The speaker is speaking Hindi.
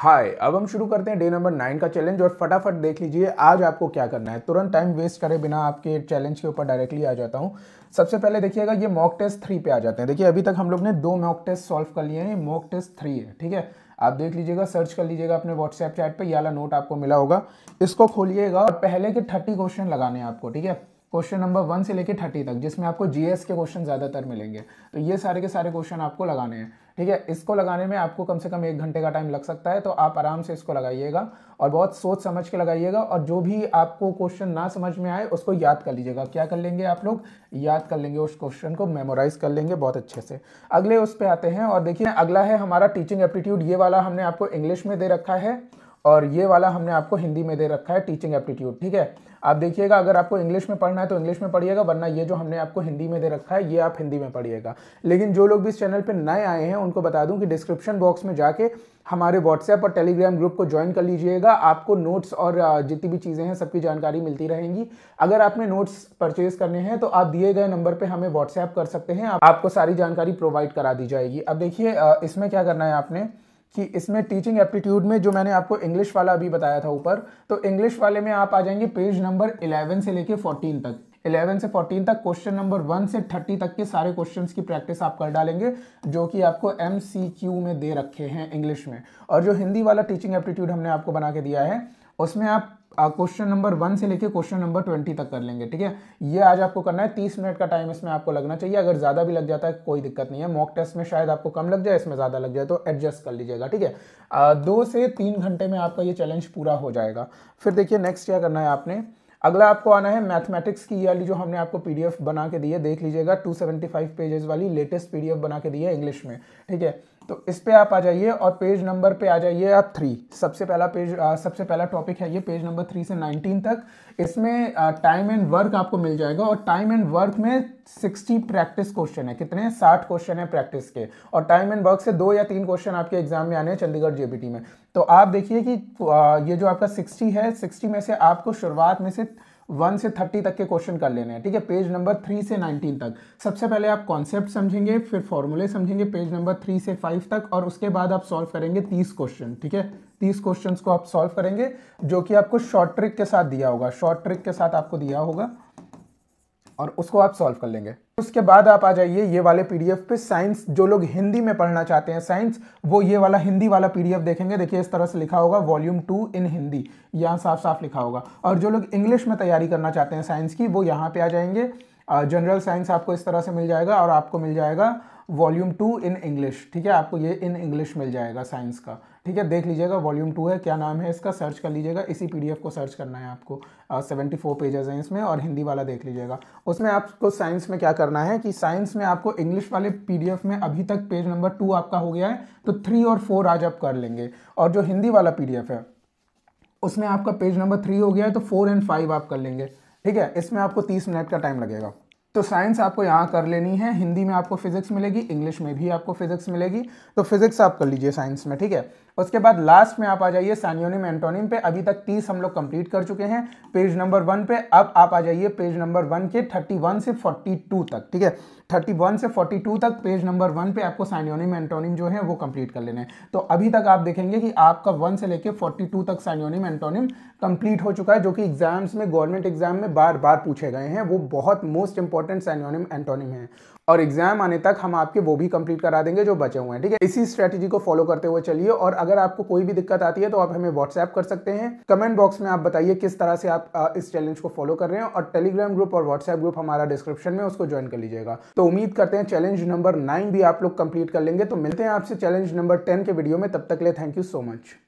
हाय अब हम शुरू करते हैं डे नंबर नाइन का चैलेंज और फटाफट देख लीजिए आज आपको क्या करना है तुरंत टाइम वेस्ट करे बिना आपके चैलेंज के ऊपर डायरेक्टली आ जाता हूँ सबसे पहले देखिएगा ये मॉक टेस्ट थ्री पे आ जाते हैं देखिए अभी तक हम लोग ने दो मॉक टेस्ट सॉल्व कर लिए हैं मॉक टेस्ट थ्री है ठीक है आप देख लीजिएगा सर्च कर लीजिएगा अपने व्हाट्सएप चैट पर वाला नोट आपको मिला होगा इसको खोलिएगा और पहले के थर्टी क्वेश्चन लगाने हैं आपको ठीक है क्वेश्चन नंबर वन से लेकर थर्टी तक जिसमें आपको जीएस के क्वेश्चन ज़्यादातर मिलेंगे तो ये सारे के सारे क्वेश्चन आपको लगाने हैं ठीक है इसको लगाने में आपको कम से कम एक घंटे का टाइम लग सकता है तो आप आराम से इसको लगाइएगा और बहुत सोच समझ के लगाइएगा और जो भी आपको क्वेश्चन ना समझ में आए उसको याद कर लीजिएगा क्या कर लेंगे आप लोग याद कर लेंगे उस क्वेश्चन को मेमोराइज कर लेंगे बहुत अच्छे से अगले उस पर आते हैं और देखिए अगला है हमारा टीचिंग एप्टीट्यूड ये वाला हमने आपको इंग्लिश में दे रखा है और ये वाला हमने आपको हिंदी में दे रखा है टीचिंग एप्टीट्यूड ठीक है आप देखिएगा अगर आपको इंग्लिश में पढ़ना है तो इंग्लिश में पढ़िएगा वरना ये जो हमने आपको हिंदी में दे रखा है ये आप हिंदी में पढ़िएगा लेकिन जो लोग भी इस चैनल पर नए आए हैं उनको बता दूं कि डिस्क्रिप्शन बॉक्स में जाके हमारे व्हाट्सएप और टेलीग्राम ग्रुप को ज्वाइन कर लीजिएगा आपको नोट्स और जितनी भी चीज़ें हैं सबकी जानकारी मिलती रहेंगी अगर आपने नोट्स परचेज करने हैं तो आप दिए गए नंबर पर हमें व्हाट्सएप कर सकते हैं आपको सारी जानकारी प्रोवाइड करा दी जाएगी अब देखिए इसमें क्या करना है आपने कि इसमें टीचिंग एप्टीट्यूड में जो मैंने आपको इंग्लिश वाला अभी बताया था ऊपर तो इंग्लिश वाले में आप आ जाएंगे पेज नंबर 11 से लेके 14 तक 11 से 14 तक क्वेश्चन नंबर 1 से 30 तक के सारे क्वेश्चंस की प्रैक्टिस आप कर डालेंगे जो कि आपको एम में दे रखे हैं इंग्लिश में और जो हिंदी वाला टीचिंग एप्टीट्यूड हमने आपको बना के दिया है उसमें आप क्वेश्चन नंबर वन से लेके क्वेश्चन नंबर ट्वेंटी तक कर लेंगे ठीक है ये आज आपको करना है तीस मिनट का टाइम इसमें आपको लगना चाहिए अगर ज़्यादा भी लग जाता है कोई दिक्कत नहीं है मॉक टेस्ट में शायद आपको कम लग जाए इसमें ज़्यादा लग जाए तो एडजस्ट कर लीजिएगा ठीक है दो से तीन घंटे में आपका ये चैलेंज पूरा हो जाएगा फिर देखिए नेक्स्ट क्या करना है आपने अगला आपको आना है मैथमेटिक्स की वाली जो हमने आपको पीडीएफ बना के दी है देख लीजिएगा 275 पेजेस वाली लेटेस्ट पीडीएफ बना के दी है इंग्लिश में ठीक है तो इस पर आप आ जाइए और पेज नंबर पे आ जाइए आप थ्री सबसे पहला पेज आ, सबसे पहला टॉपिक है ये पेज नंबर थ्री से नाइनटीन तक इसमें टाइम एंड वर्क आपको मिल जाएगा और टाइम एंड वर्क में सिक्सटी प्रैक्टिस क्वेश्चन है कितने साठ क्वेश्चन है प्रैक्टिस के और टाइम एंड वर्क से दो या तीन क्वेश्चन आपके एग्जाम में आने हैं चंडीगढ़ जेबीटी में तो आप देखिए कि ये जो आपका सिक्सटी है सिक्सटी में से आपको शुरुआत में से वन से थर्टी तक के क्वेश्चन कर लेने हैं ठीक है पेज नंबर थ्री से नाइनटीन तक सबसे पहले आप कॉन्सेप्ट समझेंगे फिर फॉर्मूले समझेंगे पेज नंबर थ्री से फाइव तक और उसके बाद आप सॉल्व करेंगे तीस क्वेश्चन ठीक है तीस क्वेश्चन को आप सॉल्व करेंगे जो कि आपको शॉर्ट ट्रिक के साथ दिया होगा शॉर्ट ट्रिक के साथ आपको दिया होगा और उसको आप सॉल्व कर लेंगे उसके बाद आप आ जाइए ये वाले पीडीएफ पे साइंस जो लोग हिंदी में पढ़ना चाहते हैं साइंस वो ये वाला हिंदी वाला पीडीएफ देखेंगे देखिए इस तरह से लिखा होगा वॉल्यूम टू इन हिंदी यहाँ साफ साफ लिखा होगा और जो लोग इंग्लिश में तैयारी करना चाहते हैं साइंस की वो यहाँ पे आ जाएंगे जनरल साइंस आपको इस तरह से मिल जाएगा और आपको मिल जाएगा वॉल्यूम टू इन इंग्लिश ठीक है आपको ये इन इंग्लिश मिल जाएगा साइंस का ठीक है देख लीजिएगा वॉल्यूम टू है क्या नाम है इसका सर्च कर लीजिएगा इसी पीडीएफ को सर्च करना है आपको सेवेंटी फोर पेजेस हैं इसमें और हिंदी वाला देख लीजिएगा उसमें आपको साइंस में क्या करना है कि साइंस में आपको इंग्लिश वाले पीडीएफ में अभी तक पेज नंबर टू आपका हो गया है तो थ्री और फोर आज आप कर लेंगे और जो हिंदी वाला पी है उसमें आपका पेज नंबर थ्री हो गया है तो फोर एंड फाइव आप कर लेंगे ठीक है इसमें आपको तीस मिनट का टाइम लगेगा तो साइंस आपको यहाँ कर लेनी है हिंदी में आपको फिजिक्स मिलेगी इंग्लिश में भी आपको फिजिक्स मिलेगी तो फिजिक्स आप कर लीजिए साइंस में ठीक है उसके बाद लास्ट में आप आ जाइए सैनियोनिम एंटोनिम पे अभी तक तीस हम लोग कंप्लीट कर चुके हैं पेज नंबर वन पे अब आप आ जाइए पेज नंबर वन के थर्टी वन से फोर्टी टू तक ठीक है थर्टी वन से फोर्टी टू तक पेज नंबर वन पे आपको सानियोनिम एंटोनिम जो है वो कंप्लीट कर लेना है तो अभी तक आप देखेंगे कि आपका वन से लेके फोर्टी टू तक सानियोनिम एंटोनिम कंप्लीट हो चुका है जो कि एग्जाम्स में गवर्नमेंट एग्जाम में बार बार पूछे गए हैं वो बहुत मोस्ट इंपॉर्टेंट सानियोनिम एंटोनिम है और एग्जाम आने तक हम आपके वो भी कंप्लीट करा देंगे जो बचे हुए हैं ठीक है इसी स्ट्रैटेजी को फॉलो करते हुए चलिए और अगर आपको कोई भी दिक्कत आती है तो आप हमें व्हाट्सएप कर सकते हैं कमेंट बॉक्स में आप बताइए किस तरह से आप इस चैलेंज को फॉलो कर रहे हैं और टेलीग्राम ग्रुप और व्हाट्सएप ग्रुप हमारा डिस्क्रिप्शन में उसको ज्वाइन कर लीजिएगा तो उम्मीद करते हैं चैलेंज नंबर नाइन भी आप लोग कंप्लीट कर लेंगे तो मिलते हैं आपसे चैलेंज नंबर टेन के वीडियो में तब तक ले थैंक यू सो मच